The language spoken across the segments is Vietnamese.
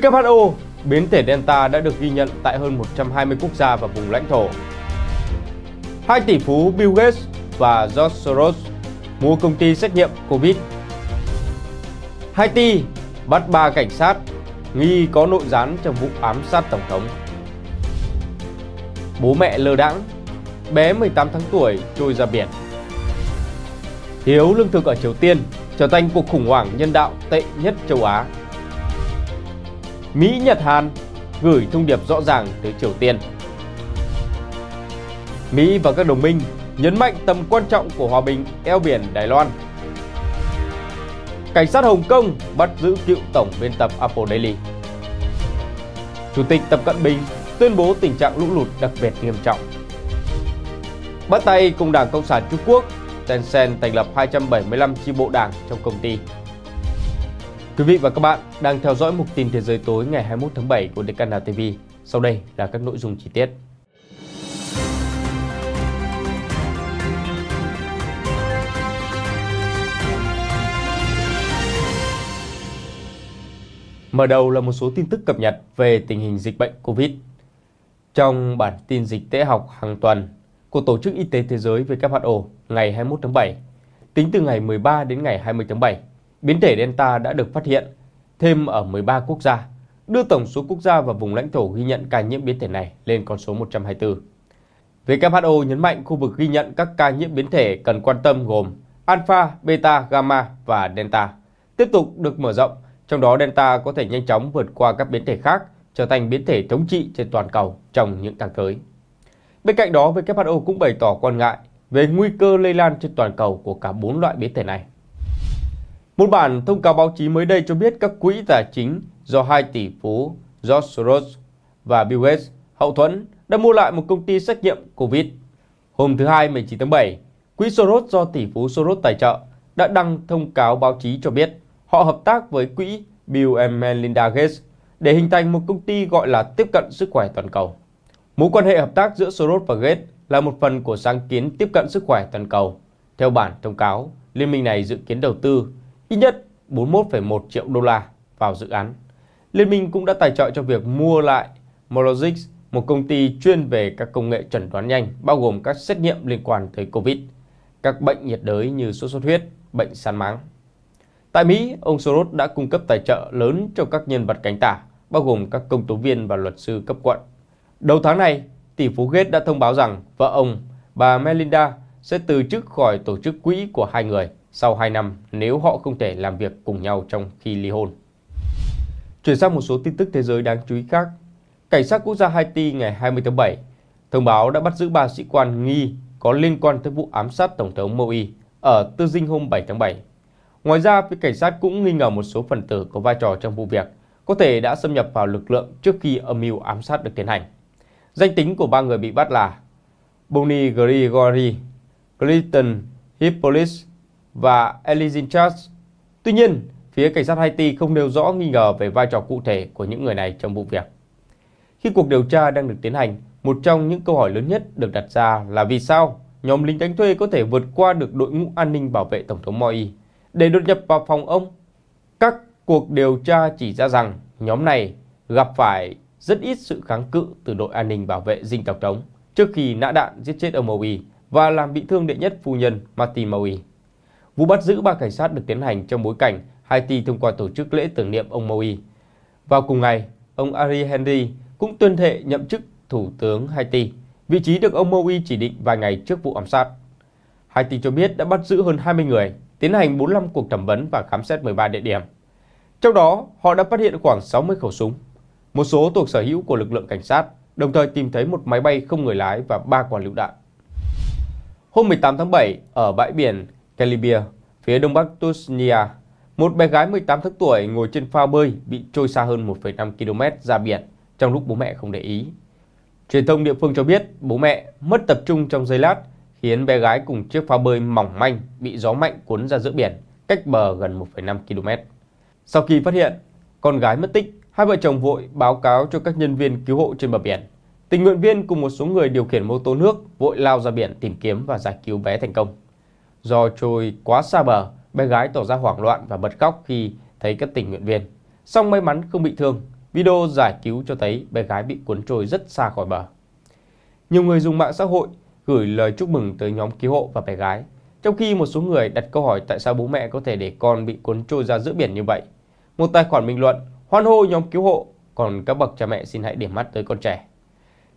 WHO, biến thể Delta đã được ghi nhận tại hơn 120 quốc gia và vùng lãnh thổ. Hai tỷ phú Bill Gates và George Soros mua công ty xét nghiệm COVID. Haiti bắt ba cảnh sát nghi có nội gián trong vụ ám sát tổng thống. Bố mẹ lơ đãng, bé 18 tháng tuổi trôi ra biển. Thiếu lương thực ở Triều Tiên trở thành cuộc khủng hoảng nhân đạo tệ nhất châu Á. Mỹ, Nhật, Hàn gửi thông điệp rõ ràng tới Triều Tiên. Mỹ và các đồng minh nhấn mạnh tầm quan trọng của hòa bình eo biển Đài Loan. Cảnh sát Hồng Kông bắt giữ cựu tổng biên tập Apple Daily. Chủ tịch Tập Cận Bình tuyên bố tình trạng lũ lụt đặc biệt nghiêm trọng. Bắt tay cùng đảng Cộng sản Trung Quốc, Tencent thành lập 275 chi bộ đảng trong công ty. Quý vị và các bạn đang theo dõi mục tin thế giới tối ngày 21 tháng 7 của Dekana TV. Sau đây là các nội dung chi tiết. Mở đầu là một số tin tức cập nhật về tình hình dịch bệnh COVID. Trong bản tin dịch tễ học hàng tuần của Tổ chức Y tế Thế giới WHO ngày 21 tháng 7, tính từ ngày 13 đến ngày 20 tháng 7, biến thể Delta đã được phát hiện thêm ở 13 quốc gia, đưa tổng số quốc gia và vùng lãnh thổ ghi nhận ca nhiễm biến thể này lên con số 124. WHO nhấn mạnh khu vực ghi nhận các ca nhiễm biến thể cần quan tâm gồm Alpha, Beta, Gamma và Delta, tiếp tục được mở rộng, trong đó Delta có thể nhanh chóng vượt qua các biến thể khác, trở thành biến thể thống trị trên toàn cầu trong những tháng tới. Bên cạnh đó, WHO cũng bày tỏ quan ngại về nguy cơ lây lan trên toàn cầu của cả bốn loại biến thể này. Một bản thông cáo báo chí mới đây cho biết các quỹ tài chính do hai tỷ phú George Soros và Bill Gates hậu thuẫn đã mua lại một công ty xét nghiệm COVID. Hôm thứ Hai 19 tháng 7, quỹ Soros do tỷ phú Soros tài trợ đã đăng thông cáo báo chí cho biết họ hợp tác với quỹ Bill and Melinda Gates để hình thành một công ty gọi là Tiếp cận sức khỏe toàn cầu. Mối quan hệ hợp tác giữa Soros và Gates là một phần của sáng kiến Tiếp cận sức khỏe toàn cầu. Theo bản thông cáo, liên minh này dự kiến đầu tư ít nhất 41,1 triệu đô la vào dự án. Liên minh cũng đã tài trợ cho việc mua lại Mologics, một công ty chuyên về các công nghệ chẩn đoán nhanh, bao gồm các xét nghiệm liên quan tới COVID, các bệnh nhiệt đới như sốt xuất huyết, bệnh sán máng. Tại Mỹ, ông Soros đã cung cấp tài trợ lớn cho các nhân vật cánh tả, bao gồm các công tố viên và luật sư cấp quận. Đầu tháng này, tỷ phú Gates đã thông báo rằng vợ ông, bà Melinda, sẽ từ chức khỏi tổ chức quỹ của hai người – sau 2 năm nếu họ không thể làm việc cùng nhau trong khi ly hôn. Chuyển sang một số tin tức thế giới đáng chú ý khác. Cảnh sát quốc gia Haiti ngày 20 tháng 7 thông báo đã bắt giữ 3 sĩ quan nghi có liên quan tới vụ ám sát Tổng thống Moi ở Tư Dinh hôm 7 tháng 7. Ngoài ra, phía cảnh sát cũng nghi ngờ một số phần tử có vai trò trong vụ việc có thể đã xâm nhập vào lực lượng trước khi âm mưu ám sát được tiến hành. Danh tính của ba người bị bắt là Boni Grigori, Clinton Hippolis và Elysian Charles. Tuy nhiên, phía cảnh sát Haiti không nêu rõ nghi ngờ về vai trò cụ thể của những người này trong vụ việc. Khi cuộc điều tra đang được tiến hành, một trong những câu hỏi lớn nhất được đặt ra là vì sao nhóm lính đánh thuê có thể vượt qua được đội ngũ an ninh bảo vệ Tổng thống Moi để đột nhập vào phòng ông. Các cuộc điều tra chỉ ra rằng nhóm này gặp phải rất ít sự kháng cự từ đội an ninh bảo vệ dinh tộc thống trước khi nã đạn giết chết ông Moi và làm bị thương đệ nhất phu nhân Martin Moi. Vụ bắt giữ ba cảnh sát được tiến hành trong bối cảnh Haiti thông qua tổ chức lễ tưởng niệm ông Moi. Vào cùng ngày, ông Ari Henry cũng tuyên thệ nhậm chức Thủ tướng Haiti, vị trí được ông Moi chỉ định vài ngày trước vụ ám sát. Haiti cho biết đã bắt giữ hơn 20 người, tiến hành 45 cuộc thẩm vấn và khám xét 13 địa điểm. Trong đó, họ đã phát hiện khoảng 60 khẩu súng, một số thuộc sở hữu của lực lượng cảnh sát, đồng thời tìm thấy một máy bay không người lái và 3 quả lựu đạn. Hôm 18 tháng 7, ở bãi biển Calibia, phía đông bắc Tusnia, một bé gái 18 tháng tuổi ngồi trên phao bơi bị trôi xa hơn 1,5 km ra biển trong lúc bố mẹ không để ý. Truyền thông địa phương cho biết bố mẹ mất tập trung trong giây lát khiến bé gái cùng chiếc phao bơi mỏng manh bị gió mạnh cuốn ra giữa biển cách bờ gần 1,5 km. Sau khi phát hiện con gái mất tích, hai vợ chồng vội báo cáo cho các nhân viên cứu hộ trên bờ biển. Tình nguyện viên cùng một số người điều khiển mô tô nước vội lao ra biển tìm kiếm và giải cứu bé thành công. Do trôi quá xa bờ, bé gái tỏ ra hoảng loạn và bật khóc khi thấy các tình nguyện viên. Song may mắn không bị thương, video giải cứu cho thấy bé gái bị cuốn trôi rất xa khỏi bờ. Nhiều người dùng mạng xã hội gửi lời chúc mừng tới nhóm cứu hộ và bé gái, trong khi một số người đặt câu hỏi tại sao bố mẹ có thể để con bị cuốn trôi ra giữa biển như vậy. Một tài khoản bình luận hoan hô nhóm cứu hộ, còn các bậc cha mẹ xin hãy để mắt tới con trẻ.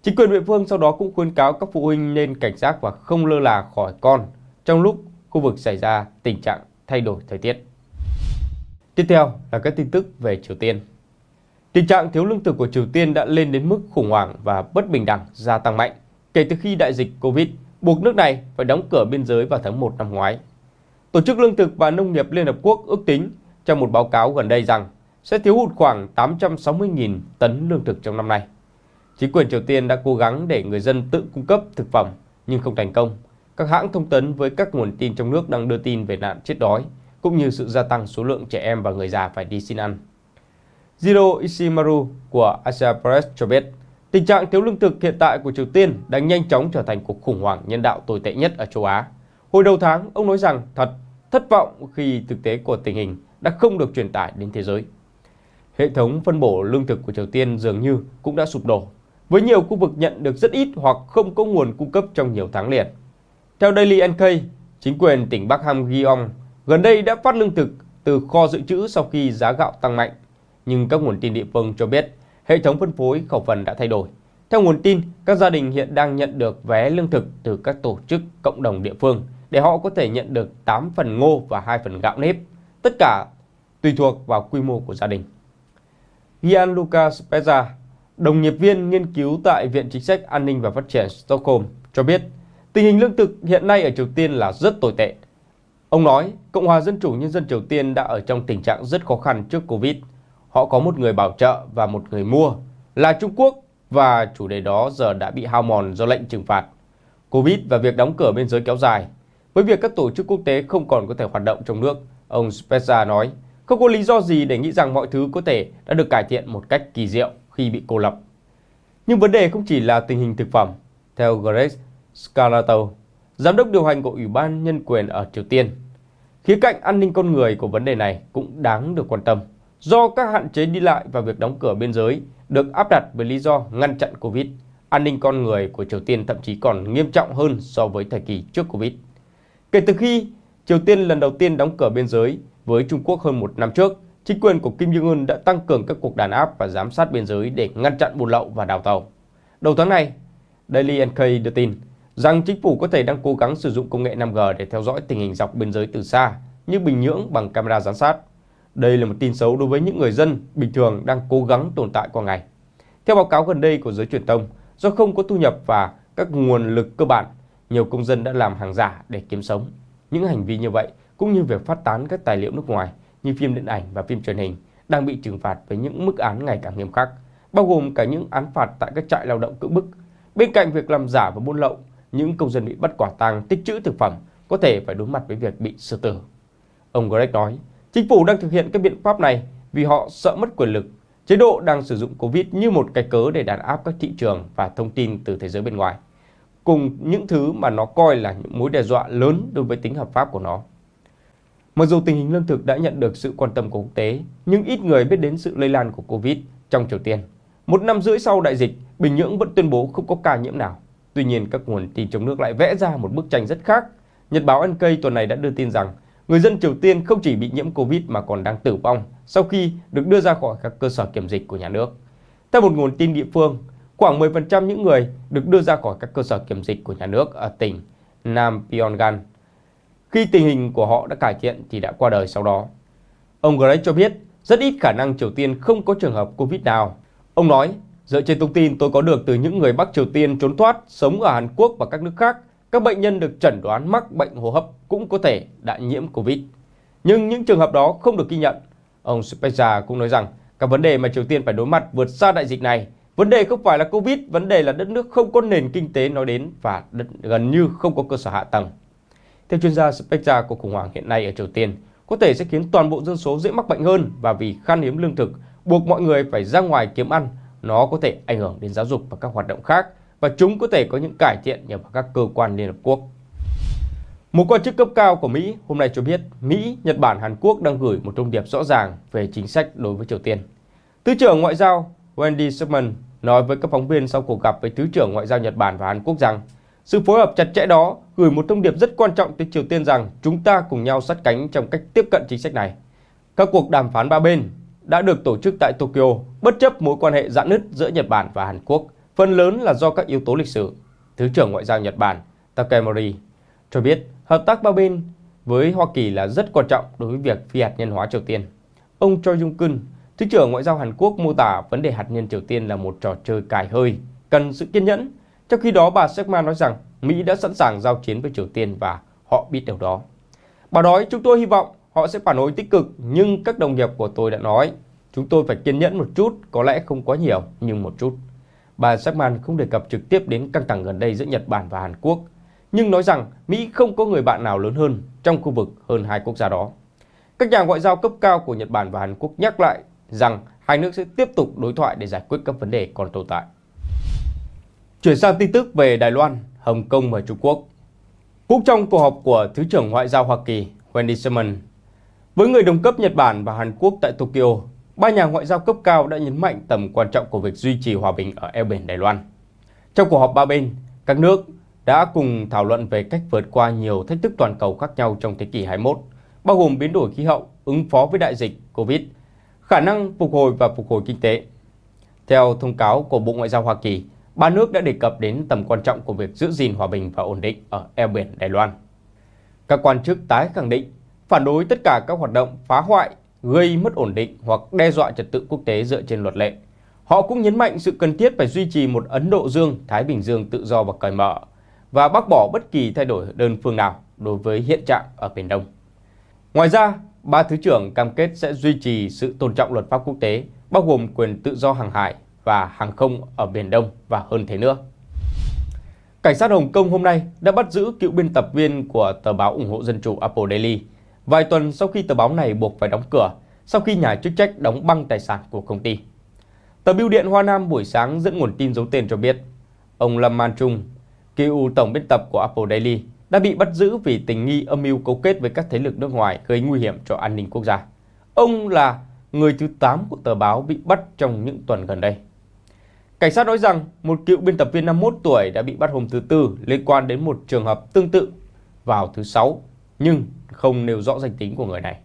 Chính quyền địa phương sau đó cũng khuyên cáo các phụ huynh nên cảnh giác và không lơ là khỏi con trong lúc khu vực xảy ra tình trạng thay đổi thời tiết. Tiếp theo là các tin tức về Triều Tiên. Tình trạng thiếu lương thực của Triều Tiên đã lên đến mức khủng hoảng và bất bình đẳng gia tăng mạnh kể từ khi đại dịch Covid buộc nước này phải đóng cửa biên giới vào tháng 1 năm ngoái. Tổ chức Lương thực và Nông nghiệp Liên Hợp Quốc ước tính trong một báo cáo gần đây rằng sẽ thiếu hụt khoảng 860.000 tấn lương thực trong năm nay. Chính quyền Triều Tiên đã cố gắng để người dân tự cung cấp thực phẩm nhưng không thành công các hãng thông tấn với các nguồn tin trong nước đang đưa tin về nạn chết đói, cũng như sự gia tăng số lượng trẻ em và người già phải đi xin ăn. Zero Ishimaru của Asia Press cho biết, tình trạng thiếu lương thực hiện tại của Triều Tiên đang nhanh chóng trở thành cuộc khủng hoảng nhân đạo tồi tệ nhất ở châu Á. Hồi đầu tháng, ông nói rằng thật thất vọng khi thực tế của tình hình đã không được truyền tải đến thế giới. Hệ thống phân bổ lương thực của Triều Tiên dường như cũng đã sụp đổ, với nhiều khu vực nhận được rất ít hoặc không có nguồn cung cấp trong nhiều tháng liền. Theo Daily NK, chính quyền tỉnh Bắc Ham Gyeong gần đây đã phát lương thực từ kho dự trữ sau khi giá gạo tăng mạnh. Nhưng các nguồn tin địa phương cho biết hệ thống phân phối khẩu phần đã thay đổi. Theo nguồn tin, các gia đình hiện đang nhận được vé lương thực từ các tổ chức cộng đồng địa phương để họ có thể nhận được 8 phần ngô và 2 phần gạo nếp, tất cả tùy thuộc vào quy mô của gia đình. Gianluca Spezza, đồng nghiệp viên nghiên cứu tại Viện Chính sách An ninh và Phát triển Stockholm, cho biết Tình hình lương thực hiện nay ở Triều Tiên là rất tồi tệ. Ông nói, Cộng hòa Dân chủ Nhân dân Triều Tiên đã ở trong tình trạng rất khó khăn trước Covid. Họ có một người bảo trợ và một người mua là Trung Quốc và chủ đề đó giờ đã bị hao mòn do lệnh trừng phạt. Covid và việc đóng cửa biên giới kéo dài. Với việc các tổ chức quốc tế không còn có thể hoạt động trong nước, ông Spezza nói, không có lý do gì để nghĩ rằng mọi thứ có thể đã được cải thiện một cách kỳ diệu khi bị cô lập. Nhưng vấn đề không chỉ là tình hình thực phẩm. Theo Grace, Scarato, giám đốc điều hành của Ủy ban Nhân quyền ở Triều Tiên. Khía cạnh an ninh con người của vấn đề này cũng đáng được quan tâm, do các hạn chế đi lại và việc đóng cửa biên giới được áp đặt với lý do ngăn chặn Covid. An ninh con người của Triều Tiên thậm chí còn nghiêm trọng hơn so với thời kỳ trước Covid. Kể từ khi Triều Tiên lần đầu tiên đóng cửa biên giới với Trung Quốc hơn một năm trước, chính quyền của Kim Jong-un đã tăng cường các cuộc đàn áp và giám sát biên giới để ngăn chặn buôn lậu và đào tàu. Đầu tháng này, Daily NK đưa tin rằng chính phủ có thể đang cố gắng sử dụng công nghệ 5G để theo dõi tình hình dọc biên giới từ xa, như Bình Nhưỡng bằng camera giám sát. Đây là một tin xấu đối với những người dân bình thường đang cố gắng tồn tại qua ngày. Theo báo cáo gần đây của giới truyền thông, do không có thu nhập và các nguồn lực cơ bản, nhiều công dân đã làm hàng giả để kiếm sống. Những hành vi như vậy, cũng như việc phát tán các tài liệu nước ngoài như phim điện ảnh và phim truyền hình, đang bị trừng phạt với những mức án ngày càng nghiêm khắc, bao gồm cả những án phạt tại các trại lao động cưỡng bức. Bên cạnh việc làm giả và buôn lậu, những công dân bị bắt quả tang tích trữ thực phẩm có thể phải đối mặt với việc bị xử tử. Ông Greg nói, chính phủ đang thực hiện các biện pháp này vì họ sợ mất quyền lực. Chế độ đang sử dụng Covid như một cái cớ để đàn áp các thị trường và thông tin từ thế giới bên ngoài, cùng những thứ mà nó coi là những mối đe dọa lớn đối với tính hợp pháp của nó. Mặc dù tình hình lương thực đã nhận được sự quan tâm của quốc tế, nhưng ít người biết đến sự lây lan của Covid trong Triều Tiên. Một năm rưỡi sau đại dịch, Bình Nhưỡng vẫn tuyên bố không có ca nhiễm nào. Tuy nhiên, các nguồn tin trong nước lại vẽ ra một bức tranh rất khác. Nhật báo NK tuần này đã đưa tin rằng người dân Triều Tiên không chỉ bị nhiễm Covid mà còn đang tử vong sau khi được đưa ra khỏi các cơ sở kiểm dịch của nhà nước. Theo một nguồn tin địa phương, khoảng 10% những người được đưa ra khỏi các cơ sở kiểm dịch của nhà nước ở tỉnh Nam Pyongan. Khi tình hình của họ đã cải thiện thì đã qua đời sau đó. Ông Gray cho biết rất ít khả năng Triều Tiên không có trường hợp Covid nào. Ông nói Dựa trên thông tin tôi có được từ những người Bắc Triều Tiên trốn thoát, sống ở Hàn Quốc và các nước khác, các bệnh nhân được chẩn đoán mắc bệnh hô hấp cũng có thể đã nhiễm Covid. Nhưng những trường hợp đó không được ghi nhận. Ông Spezza cũng nói rằng các vấn đề mà Triều Tiên phải đối mặt vượt xa đại dịch này. Vấn đề không phải là Covid, vấn đề là đất nước không có nền kinh tế nói đến và đất gần như không có cơ sở hạ tầng. Theo chuyên gia Spezza, cuộc khủng hoảng hiện nay ở Triều Tiên có thể sẽ khiến toàn bộ dân số dễ mắc bệnh hơn và vì khan hiếm lương thực, buộc mọi người phải ra ngoài kiếm ăn nó có thể ảnh hưởng đến giáo dục và các hoạt động khác và chúng có thể có những cải thiện nhờ vào các cơ quan Liên Hợp Quốc. Một quan chức cấp cao của Mỹ hôm nay cho biết Mỹ, Nhật Bản, Hàn Quốc đang gửi một thông điệp rõ ràng về chính sách đối với Triều Tiên. Thứ trưởng Ngoại giao Wendy Sherman nói với các phóng viên sau cuộc gặp với Thứ trưởng Ngoại giao Nhật Bản và Hàn Quốc rằng sự phối hợp chặt chẽ đó gửi một thông điệp rất quan trọng tới Triều Tiên rằng chúng ta cùng nhau sát cánh trong cách tiếp cận chính sách này. Các cuộc đàm phán ba bên đã được tổ chức tại Tokyo bất chấp mối quan hệ giãn nứt giữa Nhật Bản và Hàn Quốc, phần lớn là do các yếu tố lịch sử. Thứ trưởng Ngoại giao Nhật Bản Takemori cho biết hợp tác ba bên với Hoa Kỳ là rất quan trọng đối với việc phi hạt nhân hóa Triều Tiên. Ông Choi Jung-kun, Thứ trưởng Ngoại giao Hàn Quốc mô tả vấn đề hạt nhân Triều Tiên là một trò chơi cài hơi, cần sự kiên nhẫn. Trong khi đó, bà Sekma nói rằng Mỹ đã sẵn sàng giao chiến với Triều Tiên và họ biết điều đó. Bà nói chúng tôi hy vọng Họ sẽ phản hồi tích cực nhưng các đồng nghiệp của tôi đã nói chúng tôi phải kiên nhẫn một chút, có lẽ không quá nhiều nhưng một chút. Bà Sackman không đề cập trực tiếp đến căng thẳng gần đây giữa Nhật Bản và Hàn Quốc, nhưng nói rằng Mỹ không có người bạn nào lớn hơn trong khu vực hơn hai quốc gia đó. Các nhà ngoại giao cấp cao của Nhật Bản và Hàn Quốc nhắc lại rằng hai nước sẽ tiếp tục đối thoại để giải quyết các vấn đề còn tồn tại. Chuyển sang tin tức về Đài Loan, Hồng Kông và Trung Quốc. Cũng trong cuộc họp của Thứ trưởng Ngoại giao Hoa Kỳ Wendy Sherman với người đồng cấp Nhật Bản và Hàn Quốc tại Tokyo, ba nhà ngoại giao cấp cao đã nhấn mạnh tầm quan trọng của việc duy trì hòa bình ở eo biển Đài Loan. Trong cuộc họp ba bên, các nước đã cùng thảo luận về cách vượt qua nhiều thách thức toàn cầu khác nhau trong thế kỷ 21, bao gồm biến đổi khí hậu, ứng phó với đại dịch COVID, khả năng phục hồi và phục hồi kinh tế. Theo thông cáo của Bộ Ngoại giao Hoa Kỳ, ba nước đã đề cập đến tầm quan trọng của việc giữ gìn hòa bình và ổn định ở eo biển Đài Loan. Các quan chức tái khẳng định phản đối tất cả các hoạt động phá hoại, gây mất ổn định hoặc đe dọa trật tự quốc tế dựa trên luật lệ. Họ cũng nhấn mạnh sự cần thiết phải duy trì một Ấn Độ Dương, Thái Bình Dương tự do và cởi mở và bác bỏ bất kỳ thay đổi đơn phương nào đối với hiện trạng ở Biển Đông. Ngoài ra, ba thứ trưởng cam kết sẽ duy trì sự tôn trọng luật pháp quốc tế, bao gồm quyền tự do hàng hải và hàng không ở Biển Đông và hơn thế nữa. Cảnh sát Hồng Kông hôm nay đã bắt giữ cựu biên tập viên của tờ báo ủng hộ dân chủ Apple Daily, vài tuần sau khi tờ báo này buộc phải đóng cửa, sau khi nhà chức trách đóng băng tài sản của công ty. Tờ Bưu điện Hoa Nam buổi sáng dẫn nguồn tin giấu tên cho biết, ông Lâm Man Trung, cựu tổng biên tập của Apple Daily, đã bị bắt giữ vì tình nghi âm mưu cấu kết với các thế lực nước ngoài gây nguy hiểm cho an ninh quốc gia. Ông là người thứ 8 của tờ báo bị bắt trong những tuần gần đây. Cảnh sát nói rằng một cựu biên tập viên 51 tuổi đã bị bắt hôm thứ Tư liên quan đến một trường hợp tương tự vào thứ Sáu nhưng không nêu rõ danh tính của người này.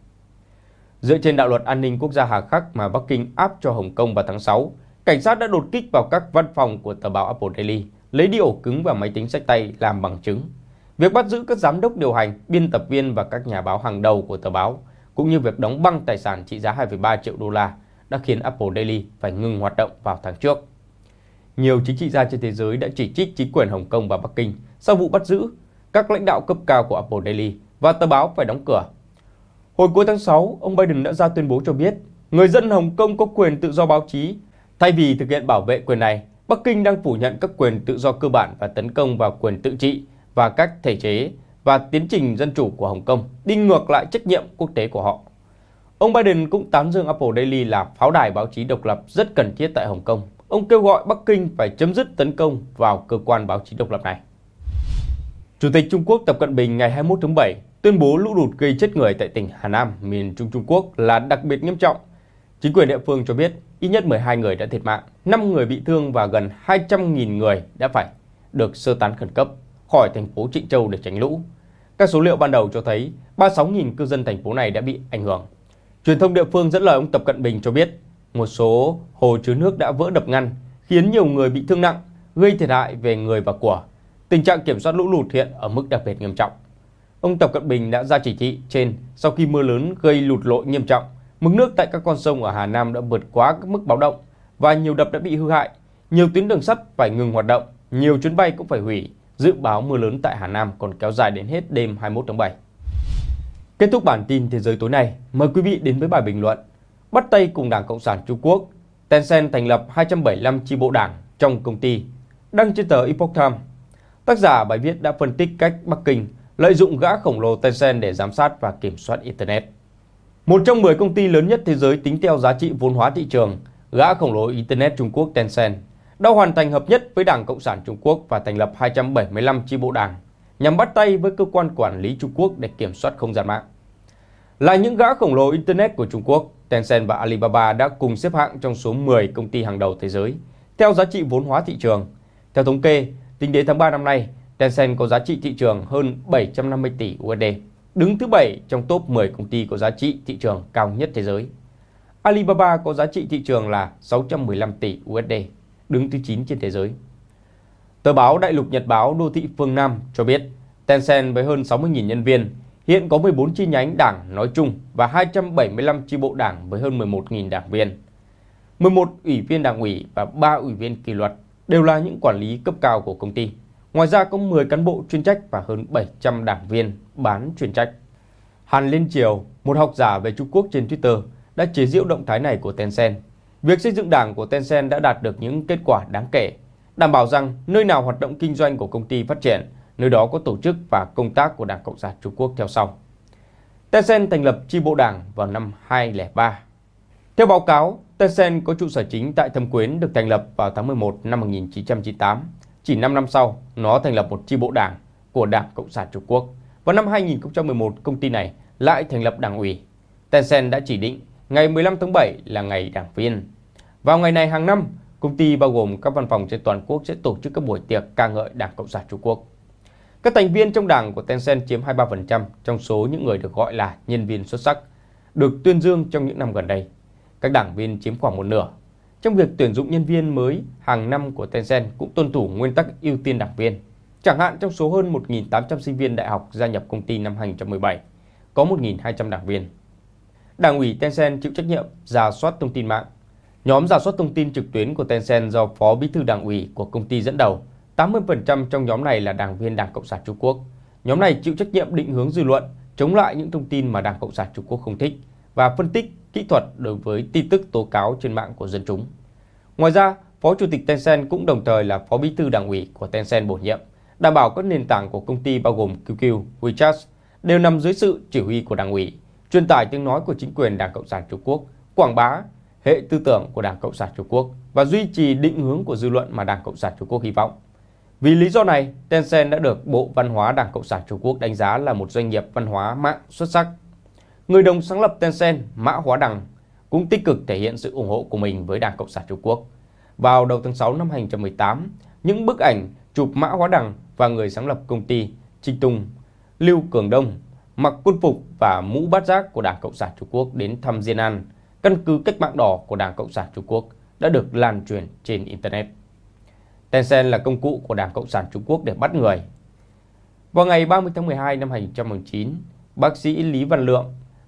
Dựa trên đạo luật an ninh quốc gia hà khắc mà Bắc Kinh áp cho Hồng Kông vào tháng 6, cảnh sát đã đột kích vào các văn phòng của tờ báo Apple Daily, lấy đi ổ cứng và máy tính sách tay làm bằng chứng. Việc bắt giữ các giám đốc điều hành, biên tập viên và các nhà báo hàng đầu của tờ báo, cũng như việc đóng băng tài sản trị giá 2,3 triệu đô la đã khiến Apple Daily phải ngừng hoạt động vào tháng trước. Nhiều chính trị gia trên thế giới đã chỉ trích chính quyền Hồng Kông và Bắc Kinh sau vụ bắt giữ. Các lãnh đạo cấp cao của Apple Daily và tờ báo phải đóng cửa. Hồi cuối tháng 6, ông Biden đã ra tuyên bố cho biết người dân Hồng Kông có quyền tự do báo chí. Thay vì thực hiện bảo vệ quyền này, Bắc Kinh đang phủ nhận các quyền tự do cơ bản và tấn công vào quyền tự trị và các thể chế và tiến trình dân chủ của Hồng Kông, đi ngược lại trách nhiệm quốc tế của họ. Ông Biden cũng tán dương Apple Daily là pháo đài báo chí độc lập rất cần thiết tại Hồng Kông. Ông kêu gọi Bắc Kinh phải chấm dứt tấn công vào cơ quan báo chí độc lập này. Chủ tịch Trung Quốc Tập Cận Bình ngày 21 tháng 7 tuyên bố lũ lụt gây chết người tại tỉnh Hà Nam, miền Trung Trung Quốc là đặc biệt nghiêm trọng. Chính quyền địa phương cho biết ít nhất 12 người đã thiệt mạng, 5 người bị thương và gần 200.000 người đã phải được sơ tán khẩn cấp khỏi thành phố Trịnh Châu để tránh lũ. Các số liệu ban đầu cho thấy 36.000 cư dân thành phố này đã bị ảnh hưởng. Truyền thông địa phương dẫn lời ông Tập Cận Bình cho biết một số hồ chứa nước đã vỡ đập ngăn, khiến nhiều người bị thương nặng, gây thiệt hại về người và của. Tình trạng kiểm soát lũ lụt hiện ở mức đặc biệt nghiêm trọng ông Tập Cận Bình đã ra chỉ thị trên sau khi mưa lớn gây lụt lội nghiêm trọng. Mực nước tại các con sông ở Hà Nam đã vượt quá các mức báo động và nhiều đập đã bị hư hại. Nhiều tuyến đường sắt phải ngừng hoạt động, nhiều chuyến bay cũng phải hủy. Dự báo mưa lớn tại Hà Nam còn kéo dài đến hết đêm 21 tháng 7. Kết thúc bản tin thế giới tối nay, mời quý vị đến với bài bình luận Bắt tay cùng Đảng Cộng sản Trung Quốc, Tencent thành lập 275 chi bộ đảng trong công ty, đăng trên tờ Epoch Times. Tác giả bài viết đã phân tích cách Bắc Kinh lợi dụng gã khổng lồ Tencent để giám sát và kiểm soát Internet. Một trong 10 công ty lớn nhất thế giới tính theo giá trị vốn hóa thị trường, gã khổng lồ Internet Trung Quốc Tencent đã hoàn thành hợp nhất với Đảng Cộng sản Trung Quốc và thành lập 275 chi bộ đảng nhằm bắt tay với cơ quan quản lý Trung Quốc để kiểm soát không gian mạng. Là những gã khổng lồ Internet của Trung Quốc, Tencent và Alibaba đã cùng xếp hạng trong số 10 công ty hàng đầu thế giới, theo giá trị vốn hóa thị trường. Theo thống kê, tính đến tháng 3 năm nay, Tencent có giá trị thị trường hơn 750 tỷ USD, đứng thứ 7 trong top 10 công ty có giá trị thị trường cao nhất thế giới. Alibaba có giá trị thị trường là 615 tỷ USD, đứng thứ 9 trên thế giới. Tờ báo Đại lục Nhật báo Đô thị Phương Nam cho biết, Tencent với hơn 60.000 nhân viên hiện có 14 chi nhánh đảng nói chung và 275 chi bộ đảng với hơn 11.000 đảng viên. 11 ủy viên đảng ủy và 3 ủy viên kỷ luật đều là những quản lý cấp cao của công ty. Ngoài ra có 10 cán bộ chuyên trách và hơn 700 đảng viên bán chuyên trách. Hàn Liên Triều, một học giả về Trung Quốc trên Twitter, đã chế giễu động thái này của Tencent. Việc xây dựng đảng của Tencent đã đạt được những kết quả đáng kể, đảm bảo rằng nơi nào hoạt động kinh doanh của công ty phát triển, nơi đó có tổ chức và công tác của Đảng Cộng sản Trung Quốc theo sau. Tencent thành lập chi bộ đảng vào năm 2003. Theo báo cáo, Tencent có trụ sở chính tại Thâm Quyến được thành lập vào tháng 11 năm 1998 chỉ 5 năm sau, nó thành lập một chi bộ đảng của Đảng Cộng sản Trung Quốc. Vào năm 2011, công ty này lại thành lập đảng ủy. Tencent đã chỉ định ngày 15 tháng 7 là ngày đảng viên. Vào ngày này hàng năm, công ty bao gồm các văn phòng trên toàn quốc sẽ tổ chức các buổi tiệc ca ngợi Đảng Cộng sản Trung Quốc. Các thành viên trong đảng của Tencent chiếm 23% trong số những người được gọi là nhân viên xuất sắc, được tuyên dương trong những năm gần đây. Các đảng viên chiếm khoảng một nửa trong việc tuyển dụng nhân viên mới hàng năm của Tencent cũng tuân thủ nguyên tắc ưu tiên đảng viên. Chẳng hạn trong số hơn 1.800 sinh viên đại học gia nhập công ty năm 2017, có 1.200 đảng viên. Đảng ủy Tencent chịu trách nhiệm giả soát thông tin mạng. Nhóm giả soát thông tin trực tuyến của Tencent do Phó Bí thư Đảng ủy của công ty dẫn đầu. 80% trong nhóm này là đảng viên Đảng Cộng sản Trung Quốc. Nhóm này chịu trách nhiệm định hướng dư luận, chống lại những thông tin mà Đảng Cộng sản Trung Quốc không thích và phân tích kỹ thuật đối với tin tức tố cáo trên mạng của dân chúng. Ngoài ra, Phó Chủ tịch Tencent cũng đồng thời là Phó Bí thư Đảng ủy của Tencent bổ nhiệm, đảm bảo các nền tảng của công ty bao gồm QQ, WeChat đều nằm dưới sự chỉ huy của Đảng ủy, truyền tải tiếng nói của chính quyền Đảng Cộng sản Trung Quốc, quảng bá hệ tư tưởng của Đảng Cộng sản Trung Quốc và duy trì định hướng của dư luận mà Đảng Cộng sản Trung Quốc hy vọng. Vì lý do này, Tencent đã được Bộ Văn hóa Đảng Cộng sản Trung Quốc đánh giá là một doanh nghiệp văn hóa mạng xuất sắc người đồng sáng lập Tencent Mã Hóa Đằng cũng tích cực thể hiện sự ủng hộ của mình với Đảng Cộng sản Trung Quốc. Vào đầu tháng 6 năm 2018, những bức ảnh chụp Mã Hóa Đằng và người sáng lập công ty Trinh Tùng, Lưu Cường Đông mặc quân phục và mũ bát giác của Đảng Cộng sản Trung Quốc đến thăm Diên An, căn cứ cách mạng đỏ của Đảng Cộng sản Trung Quốc đã được lan truyền trên Internet. Tencent là công cụ của Đảng Cộng sản Trung Quốc để bắt người. Vào ngày 30 tháng 12 năm 2019, bác sĩ Lý Văn Lượng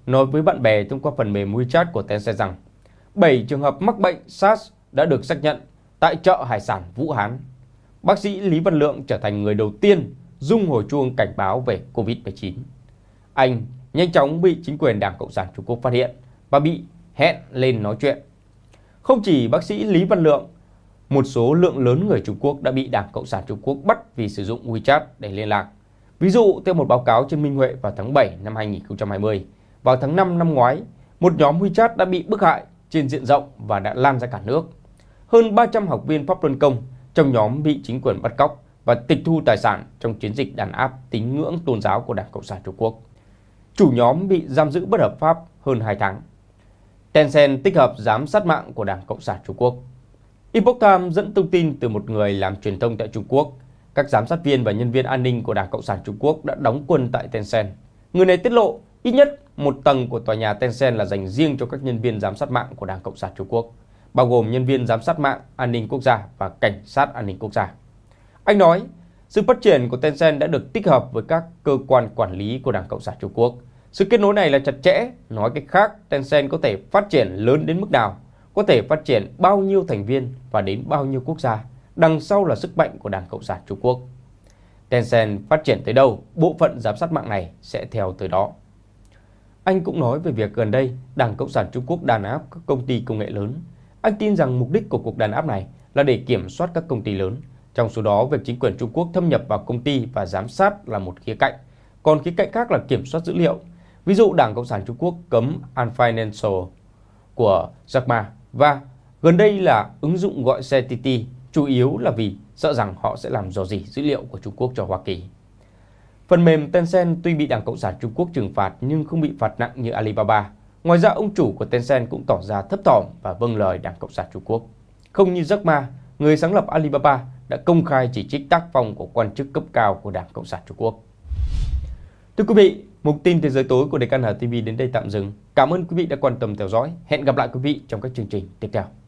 nói với bạn bè thông qua phần mềm WeChat của Tencent rằng 7 trường hợp mắc bệnh SARS đã được xác nhận tại chợ hải sản Vũ Hán. Bác sĩ Lý Văn Lượng trở thành người đầu tiên rung hồi chuông cảnh báo về COVID-19. Anh nhanh chóng bị chính quyền Đảng Cộng sản Trung Quốc phát hiện và bị hẹn lên nói chuyện. Không chỉ bác sĩ Lý Văn Lượng, một số lượng lớn người Trung Quốc đã bị Đảng Cộng sản Trung Quốc bắt vì sử dụng WeChat để liên lạc. Ví dụ, theo một báo cáo trên Minh Huệ vào tháng 7 năm 2020, vào tháng 5 năm ngoái, một nhóm WeChat đã bị bức hại trên diện rộng và đã lan ra cả nước. Hơn 300 học viên Pháp Luân Công trong nhóm bị chính quyền bắt cóc và tịch thu tài sản trong chiến dịch đàn áp tín ngưỡng tôn giáo của Đảng Cộng sản Trung Quốc. Chủ nhóm bị giam giữ bất hợp pháp hơn 2 tháng. Tencent tích hợp giám sát mạng của Đảng Cộng sản Trung Quốc. Epoch Times dẫn thông tin từ một người làm truyền thông tại Trung Quốc. Các giám sát viên và nhân viên an ninh của Đảng Cộng sản Trung Quốc đã đóng quân tại Tencent. Người này tiết lộ Ít nhất một tầng của tòa nhà Tencent là dành riêng cho các nhân viên giám sát mạng của Đảng Cộng sản Trung Quốc, bao gồm nhân viên giám sát mạng, an ninh quốc gia và cảnh sát an ninh quốc gia. Anh nói, sự phát triển của Tencent đã được tích hợp với các cơ quan quản lý của Đảng Cộng sản Trung Quốc. Sự kết nối này là chặt chẽ, nói cách khác, Tencent có thể phát triển lớn đến mức nào, có thể phát triển bao nhiêu thành viên và đến bao nhiêu quốc gia, đằng sau là sức mạnh của Đảng Cộng sản Trung Quốc. Tencent phát triển tới đâu, bộ phận giám sát mạng này sẽ theo tới đó. Anh cũng nói về việc gần đây Đảng Cộng sản Trung Quốc đàn áp các công ty công nghệ lớn. Anh tin rằng mục đích của cuộc đàn áp này là để kiểm soát các công ty lớn. Trong số đó, việc chính quyền Trung Quốc thâm nhập vào công ty và giám sát là một khía cạnh, còn khía cạnh khác là kiểm soát dữ liệu. Ví dụ, Đảng Cộng sản Trung Quốc cấm Anfinancial của Jack Ma và gần đây là ứng dụng gọi xe TT, chủ yếu là vì sợ rằng họ sẽ làm dò dỉ dữ liệu của Trung Quốc cho Hoa Kỳ. Phần mềm Tencent tuy bị Đảng Cộng sản Trung Quốc trừng phạt nhưng không bị phạt nặng như Alibaba. Ngoài ra, ông chủ của Tencent cũng tỏ ra thấp thỏm và vâng lời Đảng Cộng sản Trung Quốc. Không như Jack Ma, người sáng lập Alibaba đã công khai chỉ trích tác phong của quan chức cấp cao của Đảng Cộng sản Trung Quốc. Thưa quý vị, mục tin thế giới tối của Đài Căn Hà TV đến đây tạm dừng. Cảm ơn quý vị đã quan tâm theo dõi. Hẹn gặp lại quý vị trong các chương trình tiếp theo.